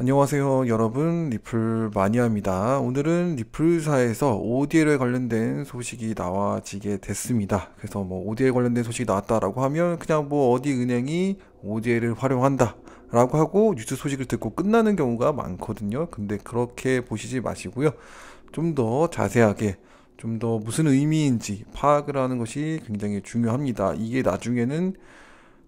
안녕하세요 여러분 리플 마니아입니다 오늘은 리플사에서 ODL에 관련된 소식이 나와지게 됐습니다 그래서 뭐 ODL 관련된 소식이 나왔다라고 하면 그냥 뭐 어디 은행이 ODL을 활용한다 라고 하고 뉴스 소식을 듣고 끝나는 경우가 많거든요 근데 그렇게 보시지 마시고요 좀 더 자세하게 좀 더 무슨 의미인지 파악을 하는 것이 굉장히 중요합니다 이게 나중에는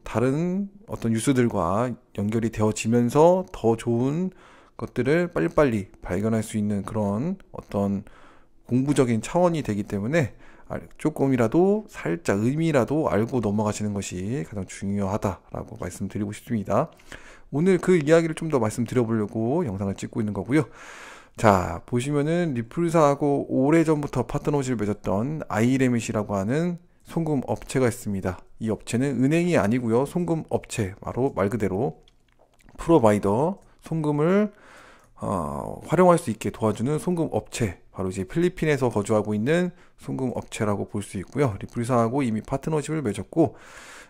다른 어떤 뉴스들과 연결이 되어지면서 더 좋은 것들을 빨리빨리 발견할 수 있는 그런 어떤 공부적인 차원이 되기 때문에 조금이라도 살짝 의미라도 알고 넘어가시는 것이 가장 중요하다라고 말씀드리고 싶습니다. 오늘 그 이야기를 좀 더 말씀드려보려고 영상을 찍고 있는 거고요. 자, 보시면은 리플사하고 오래전부터 파트너십을 맺었던 아이레밋이라고 하는 송금 업체가 있습니다. 이 업체는 은행이 아니고요. 송금 업체 바로 말 그대로 프로바이더 송금을 어, 활용할 수 있게 도와주는 송금 업체 바로 이제 필리핀에서 거주하고 있는 송금 업체라고 볼 수 있고요. 리플사하고 이미 파트너십을 맺었고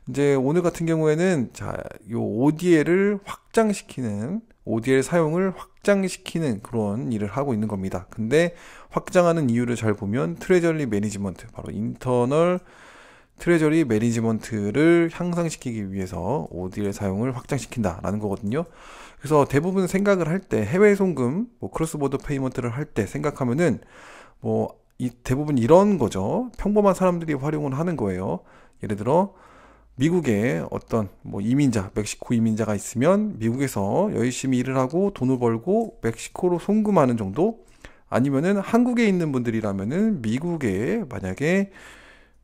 이제 오늘 같은 경우에는 자, 요 ODL을 확장시키는 ODL 사용을 확장시키는 그런 일을 하고 있는 겁니다. 근데 확장하는 이유를 잘 보면 트레저리 매니지먼트, 바로 인터널 트레저리 매니지먼트를 향상시키기 위해서 ODL 사용을 확장시킨다라는 거거든요. 그래서 대부분 생각을 할 때 해외 송금, 뭐 크로스보더 페이먼트를 할 때 생각하면은 뭐 이 대부분 이런 거죠. 평범한 사람들이 활용을 하는 거예요. 예를 들어 미국에 어떤 뭐 이민자, 멕시코 이민자가 있으면 미국에서 열심히 일을 하고 돈을 벌고 멕시코로 송금하는 정도 아니면은 한국에 있는 분들이라면은 미국에 만약에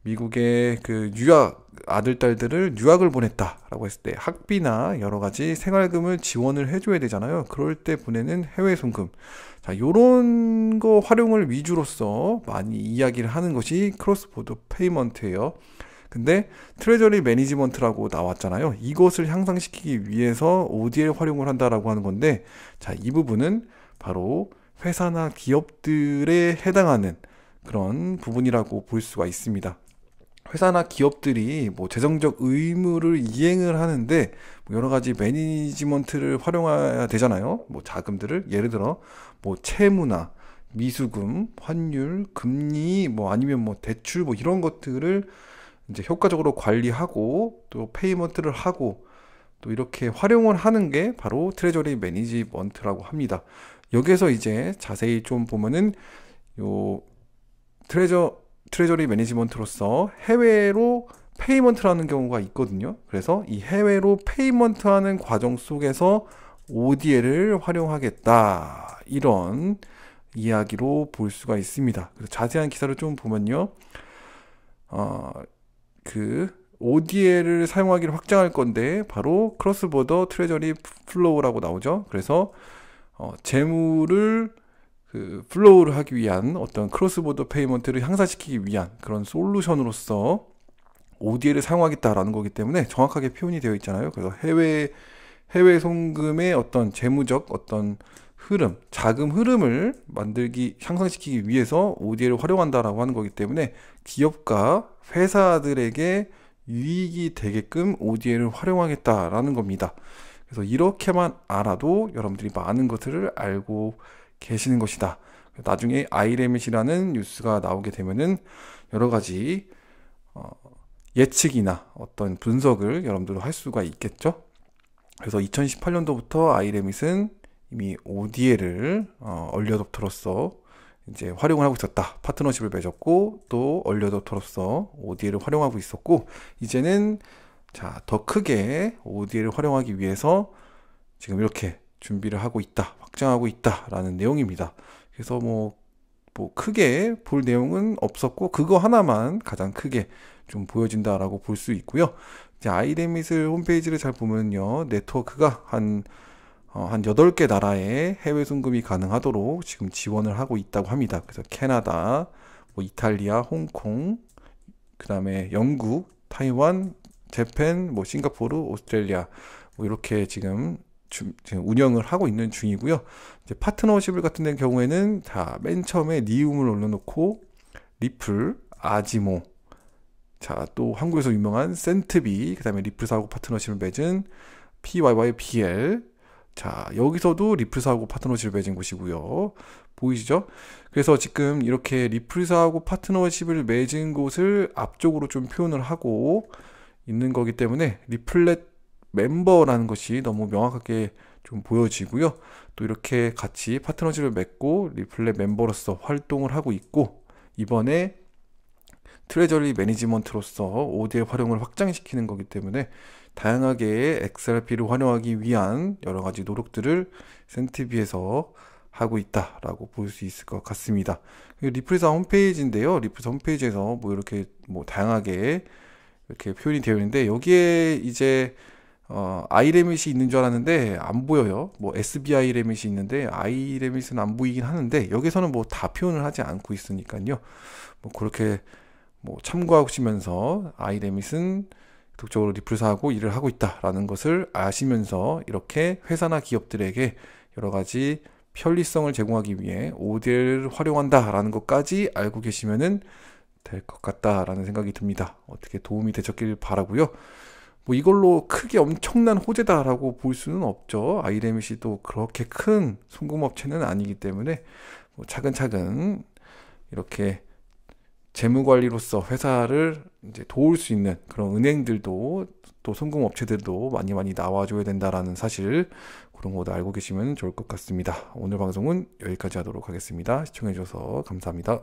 미국의 그 유학 아들 딸들을 유학을 보냈다라고 했을 때 학비나 여러 가지 생활금을 지원을 해줘야 되잖아요. 그럴 때 보내는 해외 송금. 자, 요런 거 활용을 위주로서 많이 이야기를 하는 것이 크로스보드 페이먼트예요. 근데 트레저리 매니지먼트라고 나왔잖아요. 이것을 향상시키기 위해서 ODL 활용을 한다라고 하는 건데 자, 이 부분은 바로 회사나 기업들에 해당하는 그런 부분이라고 볼 수가 있습니다. 회사나 기업들이 뭐 재정적 의무를 이행을 하는데 뭐 여러 가지 매니지먼트를 활용해야 되잖아요. 뭐 자금들을 예를 들어 뭐 채무나 미수금, 환율, 금리 뭐 아니면 뭐 대출 뭐 이런 것들을 이제 효과적으로 관리하고 또 페이먼트를 하고 또 이렇게 활용을 하는 게 바로 트레저리 매니지먼트라고 합니다. 여기에서 이제 자세히 좀 보면은 요 트레저 트레저리 매니지먼트로서 해외로 페이먼트라는 경우가 있거든요. 그래서 이 해외로 페이먼트하는 과정 속에서 ODL을 활용하겠다 이런 이야기로 볼 수가 있습니다. 그래서 자세한 기사를 좀 보면요. 어, 그 ODL을 사용하기를 확장할 건데 바로 크로스보더 트레저리 플로우라고 나오죠. 그래서 어, 재물을 그 플로우를 하기 위한 어떤 크로스보더 페이먼트를 향상시키기 위한 그런 솔루션으로서 ODL을 사용하겠다라는 거기 때문에 정확하게 표현이 되어 있잖아요. 그래서 해외 해외 송금의 어떤 재무적 어떤 흐름, 자금 흐름을 만들기, 향상시키기 위해서 ODA를 활용한다라고 하는 거기 때문에 기업과 회사들에게 유익이 되게끔 ODA를 활용하겠다라는 겁니다. 그래서 이렇게만 알아도 여러분들이 많은 것을 알고 계시는 것이다. 나중에 IRM이라는 뉴스가 나오게 되면은 여러 가지 어, 예측이나 어떤 분석을 여러분들도 할 수가 있겠죠. 그래서 2018년도부터 아이레밋은 이미 ODL을 어, 얼리어답터로서 이제 활용을 하고 있었다. 파트너십을 맺었고 또 얼리어답터로서 ODL을 활용하고 있었고 이제는 자, 더 크게 ODL을 활용하기 위해서 지금 이렇게 준비를 하고 있다. 확장하고 있다라는 내용입니다. 그래서 뭐뭐 뭐 크게 볼 내용은 없었고 그거 하나만 가장 크게 좀 보여진다라고 볼 수 있고요. 이제 아이데밋을 홈페이지를 잘 보면요. 네트워크가 한 어, 한 8개 나라에 해외 송금이 가능하도록 지금 지원을 하고 있다고 합니다. 그래서 캐나다, 뭐 이탈리아, 홍콩, 그 다음에 영국, 타이완, 재팬, 뭐 싱가포르, 오스트레일리아 뭐 이렇게 지금 주, 지금 운영을 하고 있는 중이고요. 이제 파트너십을 같은 경우에는 다 맨 처음에 니움을 올려놓고 리플, 아지모, 자, 또 한국에서 유명한 센트비, 그 다음에 리플 사고 파트너십을 맺은 PYYBL, 자, 여기서도 리플사하고 파트너십을 맺은 곳이고요. 보이시죠? 그래서 지금 이렇게 리플사하고 파트너십을 맺은 곳을 앞쪽으로 좀 표현을 하고 있는 거기 때문에 리플렛 멤버라는 것이 너무 명확하게 좀 보여지고요. 또 이렇게 같이 파트너십을 맺고 리플렛 멤버로서 활동을 하고 있고 이번에 트레저리 매니지먼트로서 ODL 활용을 확장시키는 거기 때문에 다양하게 XRP를 활용하기 위한 여러 가지 노력들을 센티비에서 하고 있다라고 볼 수 있을 것 같습니다. 그 리플사 홈페이지인데요. 리플사 홈페이지에서 뭐 이렇게 뭐 다양하게 이렇게 표현이 되어 있는데 여기에 이제 어, 아이레밋이 있는 줄 알았는데 안 보여요. 뭐 SBI 레밋이 있는데 아이 레밋은 안 보이긴 하는데 여기서는 뭐 다 표현을 하지 않고 있으니까요. 뭐 그렇게 뭐 참고하시면서 아이 레밋은 독적으로 리플사하고 일을 하고 있다라는 것을 아시면서 이렇게 회사나 기업들에게 여러 가지 편리성을 제공하기 위해 ODL을 활용한다라는 것까지 알고 계시면은 될 것 같다라는 생각이 듭니다. 어떻게 도움이 되셨길 바라고요. 뭐 이걸로 크게 엄청난 호재다라고 볼 수는 없죠. 아이 i m 시도 그렇게 큰 송금업체는 아니기 때문에 뭐 차근차근 이렇게 재무관리로서 회사를 이제 도울 수 있는 그런 은행들도 또 송금업체들도 많이 많이 나와줘야 된다라는 사실 그런 것도 알고 계시면 좋을 것 같습니다. 오늘 방송은 여기까지 하도록 하겠습니다. 시청해주셔서 감사합니다.